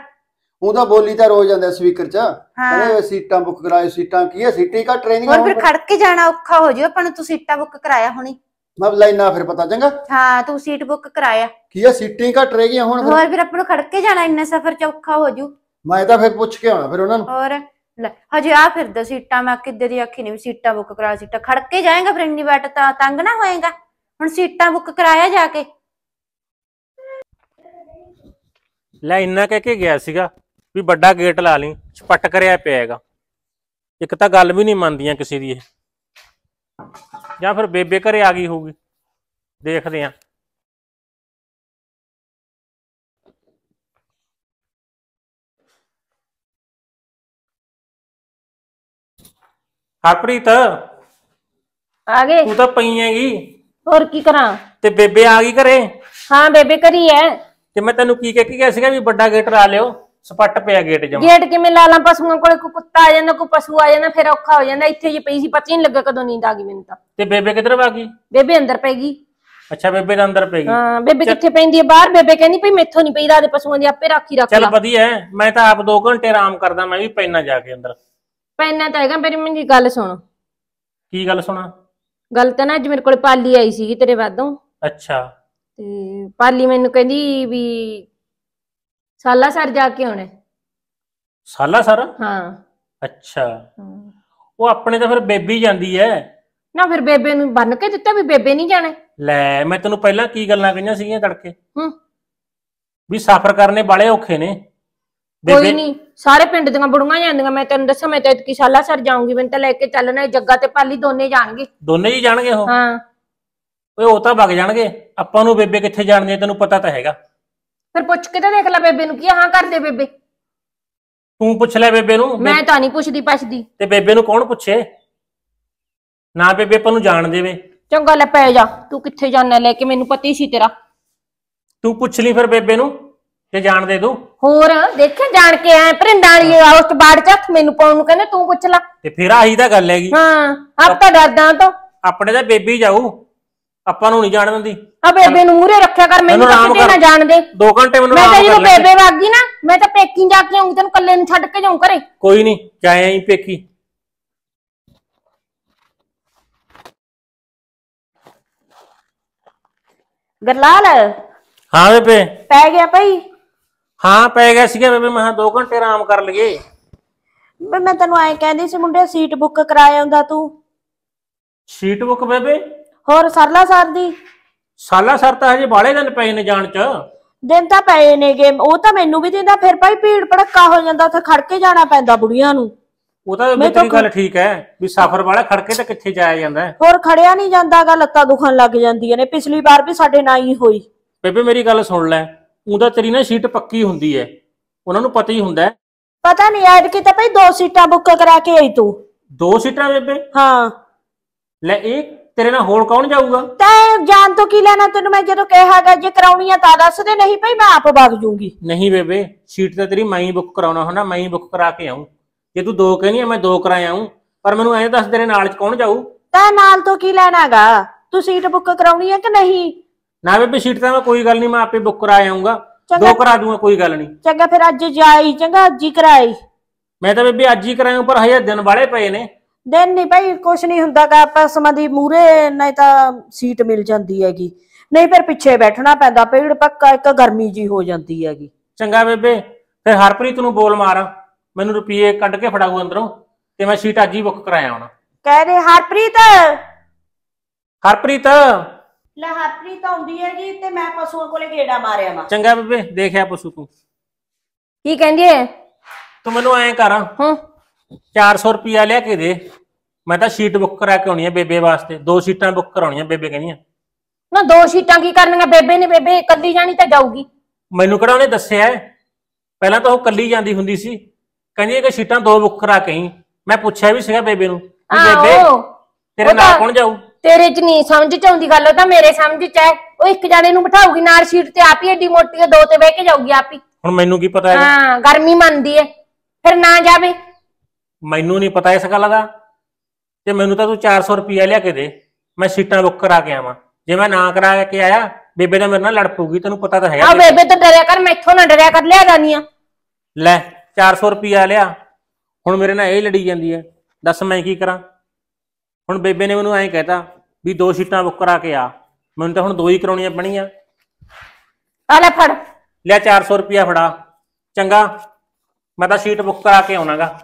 ਉਹ ਤਾਂ ਬੋਲੀ ਤਾਂ ਰੋਜ਼ ਜਾਂਦਾ ਸਪੀਕਰ 'ਚ ਅਰੇ ਸੀਟਾਂ ਬੁੱਕ ਕਰਾਏ ਸੀਟਾਂ ਕੀ ਹੈ ਸੀਟੀ ਕਾ ਟ੍ਰੇਨਿੰਗ ਹੋਰ ਫਿਰ ਖੜ ਕੇ ਜਾਣਾ ਔਖਾ ਹੋ ਜਿਓ ਆਪਾਂ ਨੂੰ ਤੂੰ ਸੀਟਾਂ ਬੁੱਕ ਕਰਾਇਆ ਹੋਣੀ ਮੈਂ ਲਾਈਨਾਂ ਫਿਰ ਪਤਾ ਚੰਗਾ ਹਾਂ ਤੂੰ ਸੀਟ ਬੁੱਕ ਕਰਾਇਆ ਕੀ ਆ ਸੀਟਾਂ ਹੀ ਘਟ ਰਹਿ ਗਈਆਂ ਹੁਣ ਹੋਰ ਫਿਰ ਆਪਾਂ ਨੂੰ ਕੇ ਜਾਣਾ ਇੰਨਾ ਸਫ਼ਰ ਚੌਖਾ ਹੋ ਜੂ ਮੈਂ ਤਾਂ ਫਿਰ ਪੁੱਛ ਕੇ ਆਉਣਾ ਫਿਰ ਉਹਨਾਂ ਨੂੰ ਹੋਰ ਲੈ, ਹਜੇ ਆ ਫਿਰ ਫਿਰਦਾ ਸੀਟਾਂ ਮੈਂ ਕਿੱਦੇ ਦੀ ਆਖੀ ਨਹੀਂ ਸੀਟਾਂ ਬੁੱਕ ਕਰਾ ਸੀਟਾਂ ਕੇ ਜਾਏਗਾ ਫਿਰ ਇੰਨੀ ਵਾਟ ਤਾਂ ਤੰਗ ਨਾ ਹੋਏਗਾ ਹੁਣ ਸੀਟਾਂ ਬੁੱਕ ਕਰਾਇਆ ਜਾ ਕੇ ਲੈ ਇੰਨਾ ਕਹਿ ਕੇ ਗਿਆ ਸੀਗਾ ਵੀ ਵੱਡਾ ਗੇਟ ਲਾ ਲਈ ਛਪਟ ਕਰਿਆ ਪਿਆਏਗਾ ਇੱਕ ਤਾਂ ਗੱਲ ਵੀ ਨਹੀਂ ਮੰਨਦੀਆਂ ਕਿਸੇ ਦੀ ਇਹ ਜਾਂ ਫਿਰ ਬੇਬੇ ਘਰੇ ਆ ਗਈ ਹੋਊਗੀ ਦੇਖਦੇ ਆਂ ਹਰਪ੍ਰੀਤ ਆ ਗਏ ਤੂੰ ਤਾਂ ਪਈ ਹੈਗੀ ਹੋਰ ਕੀ ਕਰਾਂ ਤੇ ਬੇਬੇ ਆ ਗਈ ਘਰੇ ਹਾਂ ਬੇਬੇ ਘਰੀ ਐ ਤੇ ਮੈਂ ਤੈਨੂੰ ਕੀ ਕਹਿ ਕੇ ਗਿਆ ਸੀਗਾ ਵੀ ਵੱਡਾ ਗੇਟ ਲਾ ਲਿਓ ਸਪੱਟ ਪਿਆ ਗੇਟ ਜਮਾ ਗੇਟ ਕਿਵੇਂ ਲਾ ਲਾਂ ਪਸ਼ੂਆਂ ਕੋਲੇ ਕੋ ਕੁੱਤਾ ਆ ਜਾਂਦਾ ਕੋ ਪਸ਼ੂ ਆ ਜਾਂਦਾ ਫਿਰ ਔਖਾ ਹੋ ਜਾਂਦਾ ਇੱਥੇ ਜੀ ਪਈ ਸੀ ਪਤਾ ਹੀ ਨਹੀਂ ਲੱਗਾ ਕਦੋਂ ਨੀਂਦ ਆ ਗਈ ਮੈਨੂੰ ਤਾਂ ਤੇ ਬੇਬੇ ਕਿੱਧਰ ਆ ਗਈ ਬੇਬੇ ਅੰਦਰ ਪੈ ਗਈ ਅੱਛਾ ਬੇਬੇ ਦਾ ਅੰਦਰ ਪੈ ਗਈ ਹਾਂ ਬੇਬੇ ਕਿੱਥੇ ਪੈਂਦੀ ਹੈ ਬਾਹਰ ਬੇਬੇ ਕਹਿੰਦੀ ਭਈ ਮੈਥੋਂ ਨਹੀਂ ਪਈਦਾ ਦੇ ਪਸ਼ੂਆਂ ਦੀ ਆਪੇ ਰਾਖੀ ਰੱਖ ਚਲ ਵਧੀਆ ਹੈ, ਮੈਂ ਤਾਂ ਆਪ 2 ਘੰਟੇ ਆਰਾਮ ਕਰਦਾ ਮੈਂ ਵੀ ਪੈਣਾ ਜਾ ਕੇ ਅੰਦਰ ਪੈਣਾ ਤਾਂ ਹੈਗਾ ਮੇਰੀ ਮੰਜੀ ਗੱਲ ਸੁਣ ਕੀ ਗੱਲ ਸੁਣਾ ਗੱਲ ਤਾਂ ਅੱਜ ਮੇਰੇ ਕੋਲੇ ਪਾਲੀ ਆਈ ਸੀਗੀ ਤੇਰੇ ਵਾਦੋਂ ਅੱਛਾ ਤੇ ਪਾਲੀ ਮੈਨੂੰ ਕਹਿੰਦੀ ਵੀ ਸਾਲਾ ਸਰ ਜਾ ਕੇ ਆਉਣਾ ਸਾਲਾ ਸਰ ਹਾਂ ਅੱਛਾ ਉਹ ਆਪਣੇ ਤਾਂ ਫਿਰ ਬੇਬੀ ਜਾਂਦੀ ਐ ਨਾ ਫਿਰ ਬੇਬੇ ਨੂੰ ਬੰਨ ਕੇ ਦਿੱਤਾ ਵੀ ਬੇਬੇ ਨਹੀਂ ਜਾਣੇ ਲੈ ਮੈਂ ਤੈਨੂੰ ਪਹਿਲਾਂ ਕੀ ਗੱਲਾਂ ਕਹੀਆਂ ਸੀਗੀਆਂ ਤੜਕੇ ਹੂੰ। ਵੀ ਸਫ਼ਰ ਕਰਨੇ ਬਾਲੇ ਔਖੇ ਨੇ ਕੋਈ ਨਹੀਂ ਸਾਰੇ ਪਿੰਡ ਦੀਆਂ ਬੁੜੀਆਂ ਜਾਂਦੀਆਂ ਮੈਂ ਤੈਨੂੰ ਦੱਸਾਂ ਮੈਂ ਤਾਂ ਇਤਕੀ ਸਾਲਾ ਸਰ ਜਾਊਂਗੀ ਮੈਂ ਤਾਂ ਲੈ ਕੇ ਚੱਲਣਾ ਜੱਗਾ ਤੇ ਪਾਲੀ ਦੋਨੇ ਜਾਣਗੇ ਦੋਨੇ ਜੀ ਜਾਣਗੇ ਉਹ ਹਾਂ ਓਏ ਉਹ ਤਾਂ ਵਗ ਜਾਣਗੇ ਆਪਾਂ ਨੂੰ ਬੇਬੇ ਕਿੱਥੇ ਜਾਣਦੇ ਤੈਨੂੰ ਪਤਾ ਤਾਂ ਹੈਗਾ ਫਿਰ ਪੁੱਛ ਕੇ ਤਾਂ ਦੇਖ ਲੈ ਬੇਬੇ ਨੂੰ ਕੀ ਹਾਂ ਕਰਦੇ ਬੇਬੇ ਤੂੰ ਪੁੱਛ ਲੈ ਬੇਬੇ ਨੂੰ ਮੈਂ ਤਾਂ ਨਹੀਂ ਪੁੱਛਦੀ ਪਛਦੀ ਤੇ ਬੇਬੇ ਨੂੰ ਕੌਣ ਪੁੱਛੇ ਨਾ ਬੇਬੇ ਪਾ ਨੂੰ ਜਾਣ ਦੇਵੇ ਚੰਗਾ ਲੈ ਪੈ ਜਾ ਤੂੰ ਕਿੱਥੇ ਜਾਣਾ ਲੈ ਕੇ ਮੈਨੂੰ ਪਤੀ ਸੀ ਤੇਰਾ ਤੂੰ ਪੁੱਛ ਲਈ ਫਿਰ ਬੇਬੇ ਨੂੰ ਤੇ ਜਾਣ ਦੇ ਦੂੰ ਹੋਰ ਦੇਖਿਆ ਜਾਣ ਕੇ ਐ ਭਰਿੰਡਾਂ ਵਾਲੀ ਆ, ਉਸ ਤੋਂ ਬਾਅਦ ਚ ਮੈਨੂੰ ਪਾਉਣ ਨੂੰ ਕਹਿੰਦੇ ਤੂੰ ਪੁੱਛ ਲੈ ਤੇ ਫਿਰ ਆਹੀ ਤਾਂ ਗੱਲ ਹੈਗੀ ਹਾਂ ਆਪ ਤਾਂ ਡਰਦਾ ਤੋ ਆਪਣੇ ਤਾਂ ਬੇਬੀ ਜਾਊ ਆਪਾਂ ਨੂੰ ਨਹੀਂ ਜਾਣ ਦਿੰਦੀ ਆ ਬੇਬੇ ਨੂੰ ਮੂਰੇ ਰੱਖਿਆ ਕਰ ਮੈਨੂੰ ਤਾਂ ਕਿਤੇ ਨਾ ਜਾਣ ਦੇ 2 ਘੰਟੇ ਮੈਨੂੰ ਮੈਂ ਤਾਂ ਇਹ ਬੇਬੇ ਵਗ ਗਈ ਨਾ ਮੈਂ ਤਾਂ ਪੇਕੀ ਜਾ ਕੇ ਆਉਂਗੀ ਤੈਨੂੰ ਕੱਲੇ ਨੂੰ ਛੱਡ ਕੇ ਜਾਉਂ ਘਰੇ ਕੋਈ ਨਹੀਂ ਜਾਇਆ ਹੀ ਪੇਕੀ ਗਰਲਾਲ ਹਾਂ ਬੇਬੇ ਪੈ ਗਿਆ ਭਾਈ ਹਾਂ ਪੈ ਗਿਆ ਸੀਗਾ ਬੇਬੇ ਮੈਂ 2 ਘੰਟੇ ਆਰਾਮ ਕਰ ਲਈਏ ਮੈਂ ਤੈਨੂੰ ਐਂ ਕਹਿੰਦੀ ਸੀ ਮੁੰਡੇ ਸੀਟ ਬੁੱਕ ਕਰਾਇਆ ਹੁੰਦਾ ਤੂੰ ਸੀਟ ਬੁੱਕ ਬੇਬੇ ਹੋਰ ਸਰਲਾ ਸਰ ਦੀ ਸਾਲਾ ਸਰ ਤਾਂ ਹਜੇ ਬਾਲੇ ਦਿਨ ਪਏ ਨੇ ਜਾਣ ਚ ਦਿਨ ਤਾਂ ਪਏ ਨੇਗੇ ਉਹ ਤਾਂ ਮੈਨੂੰ ਵੀ ਦਿੰਦਾ ਫਿਰ ਭਾਈ ਭੀੜ ਭੜੱਕਾ ਹੋ ਜਾਂਦਾ ਉੱਥੇ ਖੜ ਕੇ ਜਾਣਾ ਪੈਂਦਾ ਬੁੜੀਆਂ ਨੂੰ ਉਹ ਤਾਂ ਮੇਰੀ ਗੱਲ ਠੀਕ ਹੈ ਵੀ ਸਫ਼ਰ ਵਾਲਾ ਖੜਕੇ ਤਾਂ ਕਿੱਥੇ ਜਾਇਆ ਜਾਂਦਾ ਹੋਰ ਖੜਿਆ ਨਹੀਂ ਜਾਂਦਾ ਗਾ ਲੱਤਾਂ ਦੁਖਣ ਲੱਗ ਜਾਂਦੀਆਂ ਨੇ ਪਿਛਲੀ ਵਾਰ ਵੀ ਸਾਡੇ ਨਾਲ ਹੀ ਹੋਈ ਬੇਬੇ ਮੇਰੀ ਗੱਲ ਸੁਣ ਲੈ ਉਹਦਾ ਤੇਰੀ ਨਾ ਸੀਟ ਪੱਕੀ ਹੁੰਦੀ ਹੈ ਉਹਨਾਂ ਨੂੰ ਪਤਾ ਹੀ ਹੁੰਦਾ ਪਤਾ ਨਹੀਂ ਕਿ ਤਾਂ ਭਾਈ ਦੋ ਸੀਟਾਂ ਬੁੱਕ ਕਰਾ ਕੇ ਆਈ ਤੂੰ ਦੋ ਸੀਟਾਂ ਬੇਬੇ ਹਾਂ ਲੈ ਇੱਕ ਤੇਰੇ ਨਾਲ ਹੋਰ ਕੌਣ ਜਾਊਗਾ ਤੈਂ ਜਾਣ ਤੋਂ ਕੀ ਲੈਣਾ ਤੈਨੂੰ ਮੈਂ ਜਦੋਂ ਕਿਹਾਗਾ ਜੇ ਕਰਾਉਣੀ ਆ ਤਾਂ ਦੱਸ ਦੇ ਨਹੀਂ ਭਈ ਮੈਂ ਆਪ ਵਗ ਜੂਗੀ ਨਹੀਂ ਬੇਬੇ ਸੀਟ ਤਾਂ ਤੇਰੀ ਮੈਂ ਹੀ ਬੁੱਕ ਕਰਾਉਣਾ ਹੋਣਾ ਮੈਂ ਹੀ ਬੁੱਕ ਕਰਾ ਕੇ ਆਉਂ ਜੇ ਤੂੰ ਦੋ ਕਹਿੰਦੀ ਆ ਮੈਂ ਦੋ ਕਰਾਇਆ ਆਉਂ ਪਰ ਮੈਨੂੰ ਐਂ ਦੱਸ ਤੇਰੇ ਨਾਲ ਚ ਕੌਣ ਜਾਊ ਤੈਂ ਨਾਲ ਤੋਂ ਕੀ ਲੈਣਾਗਾ ਤੂੰ ਸੀਟ ਬੁੱਕ ਕਰਾਉਣੀ ਆ ਕਿ ਨਹੀਂ ਨਾ ਬੇਬੇ ਸੀਟ ਤਾਂ ਮੈਂ ਕੋਈ ਗੱਲ ਨਹੀਂ ਮੈਂ ਆਪੇ ਬੁੱਕ ਕਰਾ ਆਉਂਗਾ ਦੋ ਕਰਾ ਦੂੰਗਾ ਕੋਈ ਗੱਲ ਨਹੀਂ ਚੰਗਾ ਫਿਰ ਅੱਜ ਜਾਈ ਚੰਗਾ ਅੱਜ ਹੀ ਕਰਾਈ ਮੈਂ ਤਾਂ ਬੇਬੇ ਅੱਜ ਹੀ ਕਰਾਇਆ ਪਰ ਹਜੇ ਦਿਨ ਵਾਲੇ ਪਏ ਨੇ ਦਿਨ ਨਹੀਂ ਭਾਈ ਕੁਛ ਨਹੀਂ ਹੁੰਦਾ ਕਾ ਆਪਾਂ ਸਮਾਂ ਦੀ ਮੂਰੇ ਨਹੀਂ ਤਾਂ ਸੀਟ ਮਿਲ ਜਾਂਦੀ ਹੈਗੀ ਨਹੀਂ ਫਿਰ ਪਿੱਛੇ ਬੈਠਣਾ ਪੈਂਦਾ ਪੇੜ ਪੱਕਾ ਇੱਕ ਗਰਮੀ ਜੀ ਹੋ ਜਾਂਦੀ ਹੈਗੀ ਚੰਗਾ ਬੇਬੇ ਫਿਰ ਹਰਪ੍ਰੀਤ ਨੂੰ ਬੋਲ ਮਾਰ ਮੈਨੂੰ ਰੁਪਏ ਕੱਢ ਕੇ ਫੜਾਉ ਅੰਦਰੋਂ ਤੇ ਮੈਂ ਸੀਟ ਅੱਜ ਹੀ ਬੁੱਕ ਕਰਾਇਆ ਹੁਣ ਕਹਿ ਦੇ ਹਰਪ੍ਰੀਤ ਹਰਪ੍ਰੀਤ ਲੈ ਹਰਪ੍ਰੀਤ ਆਉਂਦੀ ਹੈਗੀ ਤੇ ਮੈਂ ਪਸ਼ੂਆਂ ਕੋਲੇ ਗੇੜਾ ਮਾਰਿਆ ਮਾ ਚੰਗਾ ਬੇਬੇ ਦੇਖਿਆ ਪਸ਼ੂ ਤੂੰ ਕੀ ਕਹਿੰਦੀ ਹੈ ਤੂੰ ਮੈਨੂੰ ਐਂ ਕਰ ਹਾਂ 400 ਰੁਪਿਆ ਲਿਆ ਕੇ ਦੇ ਮੈਂ ਤਾਂ ਸੀਟ ਬੁੱਕ ਕਰਾ ਕੇ ਆਉਣੀ ਆ ਬੇਬੇ ਵਾਸਤੇ ਦੋ ਸੀਟਾਂ ਬੁੱਕ ਕਰਾਉਣੀਆਂ ਬੇਬੇ ਕਹਿੰਦੀਆਂ ਨਾ ਦੋ ਸ਼ੀਟਾਂ ਕੀ ਕਰਨੀਆਂ ਬੇਬੇ ਨੇ ਬੇਬੇ ਇਕੱਲੀ ਜਾਣੀ ਤਾਂ ਜਾਊਗੀ ਮੈਨੂੰ ਕਿਹੜਾ ਉਹਨੇ ਦੱਸਿਆ ਪਹਿਲਾਂ ਤਾਂ ਉਹ ਇਕੱਲੀ ਜਾਂਦੀ ਹੁੰਦੀ ਸੀ ਕਹਿੰਦੀ ਕਿ ਸੀਟਾਂ ਦੋ ਬੁੱਕ ਕਰਾ ਕੇ ਮੈਂ ਪੁੱਛਿਆ ਵੀ ਸੀਗਾ ਬੇਬੇ ਨੂੰ ਬੇਬੇ ਤੇਰੇ ਨਾਲ ਕੌਣ ਜਾਊ ਤੇਰੇ ਚ ਨਹੀਂ ਸਮਝ ਚ ਆਉਂਦੀ ਗੱਲ ਉਹ ਤਾਂ ਮੇਰੇ ਸਮਝ ਚ ਹੈ ਉਹ ਇੱਕ ਜਾਣੇ ਨੂੰ ਬਿਠਾਊਗੀ ਨਾਲ ਸੀਟ ਤੇ ਆਪ ਹੀ ਏਡੀ ਮੋਟੀ ਦੋ ਤੇ ਬਹਿ ਕੇ ਜਾਊਗੀ ਆਪ ਹੀ ਹੁਣ ਮੈਨੂੰ ਕੀ ਪਤਾ ਹੈ ਹਾਂ ਗਰਮੀ ਮੰਨਦੀ ਹੈ ਫਿਰ ਨਾ ਜਾਵੇ ਮੈਨੂੰ ਨਹੀਂ ਪਤਾ ਇਸ ਗੱਲ ਦਾ ਤੇ ਮੈਨੂੰ ਤਾਂ ਤੂੰ 400 ਰੁਪਿਆ ਲਿਆ ਕੇ ਦੇ ਮੈਂ ਸੀਟਾਂ ਬੁੱਕ ਕਰਾ ਕੇ ਆਵਾਂ ਜੇ ਮੈਂ ਨਾ ਕਰਾ ਕੇ ਆਇਆ ਬੇਬੇ ਨਾਲ ਮੇਰੇ ਨਾਲ ਲੜ ਪੂਗੀ ਤੈਨੂੰ ਪਤਾ ਤਾਂ ਹੈਗਾ ਆ ਬੇਬੇ ਤਾਂ ਡਰਿਆ ਕਰ ਮੈਥੋਂ ਨਾ ਡਰਿਆ ਕਰ ਲਿਆ ਜਾਨੀ ਆ ਲੈ 400 ਰੁਪਿਆ ਲਿਆ ਹੁਣ ਮੇਰੇ ਨਾਲ ਇਹ ਲੜੀ ਜਾਂਦੀ ਹੈ ਦੱਸ ਮੈਂ ਕੀ ਕਰਾਂ ਹੁਣ ਬੇਬੇ ਨੇ ਮੈਨੂੰ ਐਂ ਕਹਿਤਾ ਵੀ ਦੋ ਸੀਟਾਂ ਬੁੱਕ ਕਰਾ ਕੇ ਆ ਮੈਨੂੰ ਤਾਂ ਹੁਣ ਦੋ ਹੀ ਕਰਾਉਣੀਆਂ ਪੈਣੀਆਂ ਆ ਲੈ ਫੜ ਲੈ 400 ਰੁਪਿਆ ਫੜਾ ਚੰਗਾ ਮੈਂ ਤਾਂ ਸੀਟ ਬੁੱਕ ਕਰਾ ਕੇ ਆਉਣਾਗਾ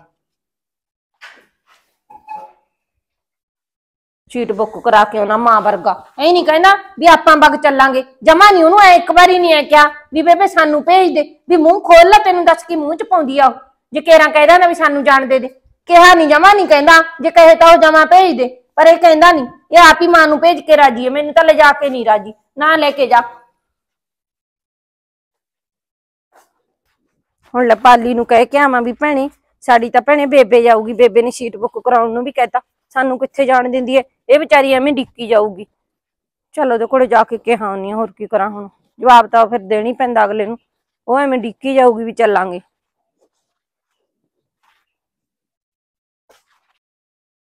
ਸੀਟ ਬੁੱਕ ਕਰਾ ਕੇ ਆਉਣਾ ਮਾਂ ਵਰਗਾ ਐ ਨਹੀਂ ਕਹਿੰਦਾ ਵੀ ਆਪਾਂ ਬਗ ਚੱਲਾਂਗੇ ਜਮਾ ਨਹੀਂ ਉਹਨੂੰ ਐ ਇੱਕ ਵਾਰੀ ਨਹੀਂ ਐ ਕਿਹਾ ਵੀ ਬੇਬੇ ਸਾਨੂੰ ਭੇਜ ਦੇ ਵੀ ਮੂੰਹ ਖੋਲ ਲੈ ਤੈਨੂੰ ਦੱਸ ਕੀ ਮੂੰਹ ਚ ਪਾਉਂਦੀ ਆ ਉਹ ਜੇ ਕੇਰਾ ਕਹਿਦਾ ਨਾ ਵੀ ਸਾਨੂੰ ਜਾਣ ਦੇ ਦੇ ਕਿਹਾ ਨਹੀਂ ਜਮਾ ਨਹੀਂ ਕਹਿੰਦਾ ਜੇ ਕਹੇ ਤਾਂ ਉਹ ਜਮਾ ਭੇਜ ਦੇ ਪਰ ਇਹ ਕਹਿੰਦਾ ਨਹੀਂ ਇਹ ਆਪ ਹੀ ਮਾਂ ਨੂੰ ਭੇਜ ਕੇ ਰਾਜੀ ਹੈ ਮੈਨੂੰ ਤਾਂ ਲਿਜਾ ਕੇ ਨਹੀਂ ਰਾਜੀ ਨਾ ਲੈ ਕੇ ਜਾ ਹੁਣ ਲਪਾਲੀ ਨੂੰ ਕਹਿ ਕੇ ਆਵਾਂ ਵੀ ਭੈਣੇ ਸਾਡੀ ਤਾਂ ਭੈਣੇ ਬੇਬੇ ਜਾਊਗੀ ਬੇਬੇ ਨੇ ਸੀਟ ਬੁੱਕ ਕਰਾਉਣ ਨੂੰ ਵੀ ਕਹਿਤਾ ਸਾਨੂੰ ਕਿੱਥੇ ਜਾਣ ਦਿੰਦੀ ਐ ਇਹ ਵਿਚਾਰੀ ਐਵੇਂ ਡਿੱਕੀ ਜਾਊਗੀ ਚਲੋ ਤੇ ਕੋਲੇ ਜਾ ਕੇ ਕਿਹਾ ਨਹੀਂ ਹੋਰ ਕੀ ਕਰਾਂ ਹੁਣ ਜਵਾਬ ਤਾਂ ਫਿਰ ਦੇਣੀ ਪੈਂਦਾ ਅਗਲੇ ਨੂੰ ਉਹ ਐਵੇਂ ਡਿੱਕੀ ਜਾਊਗੀ ਵੀ ਚੱਲਾਂਗੇ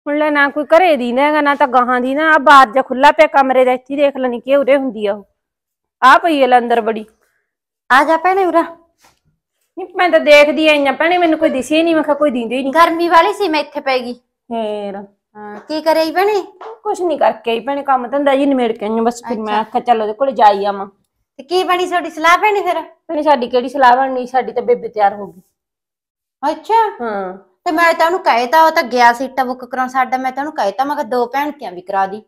ਹੁਣ ਲੈ ਨਾ ਕੋਈ ਘਰੇ ਦੀ ਨਾ ਨਾ ਤਾਂ ਗਾਹਾਂ ਦੀ ਨਾ ਆ ਬਾਹਰ ਜਾ ਖੁੱਲਾ ਪਿਆ ਕਮਰੇ ਦਾ ਇੱਥੇ ਦੇਖ ਲੈਣੀ ਕਿ ਉਰੇ ਹੁੰਦੀ ਆ ਉਹ ਆ ਪਈ ਐ ਅੰਦਰ ਬੜੀ ਆ ਜਾ ਪੈਣੇ ਉਰਾ ਨਹੀਂ ਮੈਂ ਤਾਂ ਦੇਖਦੀ ਐ ਇੰਨਾ ਪੈਣੇ ਮੈਨੂੰ ਕੋਈ ਦਿਸੇ ਨਹੀਂ ਮੈਂ ਕਿਹਾ ਕੋਈ ਦਿੰਦੇ ਹੀ ਨਹੀਂ ਗਰਮੀ ਵਾਲੀ ਸੀ ਮੈਂ ਇੱਥੇ ਪੈ ਗਈ ਫੇਰ ਹਾਂ ਕੀ ਕਰੇ ਈ ਭੈਣੇ ਕੁਛ ਨਹੀਂ ਕਰਕੇ ਹੀ ਭੈਣੇ ਕੰਮ ਧੰਦਾ ਜੀ ਨਿਮੇੜ ਕੇ ਆਈ ਬਸ ਫਿਰ ਮੈਂ ਆਖਿਆ ਚੱਲ ਉਹਦੇ ਕੋਲ ਜਾਈ ਆਵਾਂ ਤੇ ਕੀ ਬਣੀ ਤੁਹਾਡੀ ਸਲਾਹ ਭੈਣੇ ਫਿਰ ਭੈਣੇ ਸਾਡੀ ਕਿਹੜੀ ਸਲਾਹ ਬਣਨੀ ਸਾਡੀ ਤਾਂ ਬੇਬੇ ਤਿਆਰ ਹੋ ਗਈ ਅੱਛਾ ਹਾਂ ਤੇ ਮੈਂ ਤਾਂ ਉਹਨੂੰ ਕਹਿਤਾ ਉਹ ਤਾਂ ਗਿਆ ਟਾ ਬੁੱਕ ਕਰਾਉਣ ਸਾਡਾ ਮੈਂ ਤਾਂ ਉਹਨੂੰ ਕਹਿਤਾ ਮੈਂ ਕਿ ਦੋ ਭੈਣਤੀਆਂ ਵੀ ਕਰਾ ਦੀ